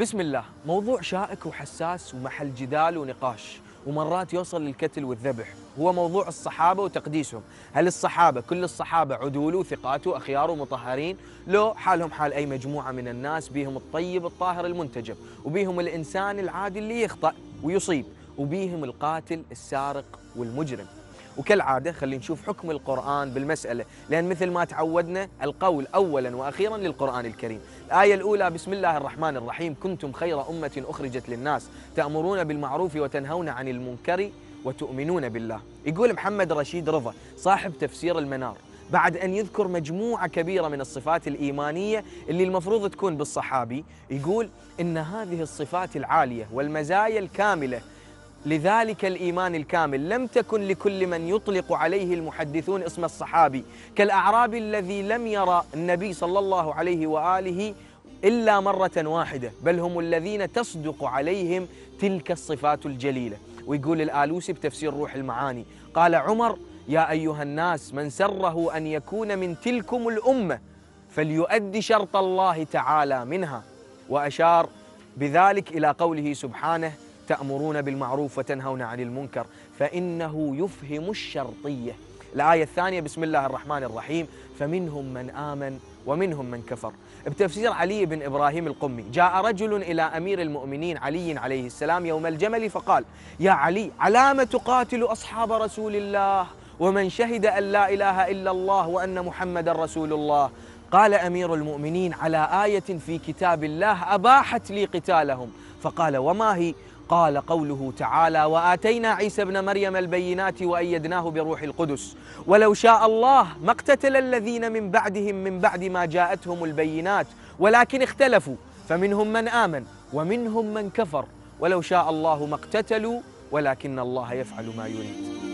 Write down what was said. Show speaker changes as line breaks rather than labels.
بسم الله موضوع شائك وحساس ومحل جدال ونقاش ومرات يوصل للكتل والذبح هو موضوع الصحابة وتقديسهم هل الصحابة كل الصحابة عدول وثقات وأخيار ومطهرين لو حالهم حال أي مجموعة من الناس بيهم الطيب الطاهر المنتجب وبيهم الإنسان العادي اللي يخطأ ويصيب وبيهم القاتل السارق والمجرم وكالعادة خلينا نشوف حكم القرآن بالمسألة لأن مثل ما تعودنا القول أولا وأخيرا للقرآن الكريم الآية الأولى بسم الله الرحمن الرحيم كنتم خير أمة أخرجت للناس تأمرون بالمعروف وتنهون عن المنكر وتؤمنون بالله يقول محمد رشيد رضا صاحب تفسير المنار بعد أن يذكر مجموعة كبيرة من الصفات الإيمانية اللي المفروض تكون بالصحابي يقول إن هذه الصفات العالية والمزايا الكاملة لذلك الإيمان الكامل لم تكن لكل من يطلق عليه المحدثون اسم الصحابي كالأعرابي الذي لم يرى النبي صلى الله عليه وآله إلا مرة واحدة بل هم الذين تصدق عليهم تلك الصفات الجليلة ويقول الآلوسي بتفسير روح المعاني قال عمر يا أيها الناس من سره أن يكون من تلكم الأمة فليؤدي شرط الله تعالى منها وأشار بذلك إلى قوله سبحانه تأمرون بالمعروف وتنهون عن المنكر فإنه يفهم الشرطية الآية الثانية بسم الله الرحمن الرحيم فمنهم من آمن ومنهم من كفر بتفسير علي بن إبراهيم القمي جاء رجل إلى أمير المؤمنين علي عليه السلام يوم الجمل فقال يا علي علام تقاتل أصحاب رسول الله ومن شهد أن لا إله إلا الله وأن محمد رسول الله قال أمير المؤمنين على آية في كتاب الله أباحت لي قتالهم فقال وما هي قال قوله تعالى واتينا عيسى ابن مريم البينات وايدناه بروح القدس ولو شاء الله ما اقتتل الذين من بعدهم من بعد ما جاءتهم البينات ولكن اختلفوا فمنهم من امن ومنهم من كفر ولو شاء الله ما اقتتلوا ولكن الله يفعل ما يريد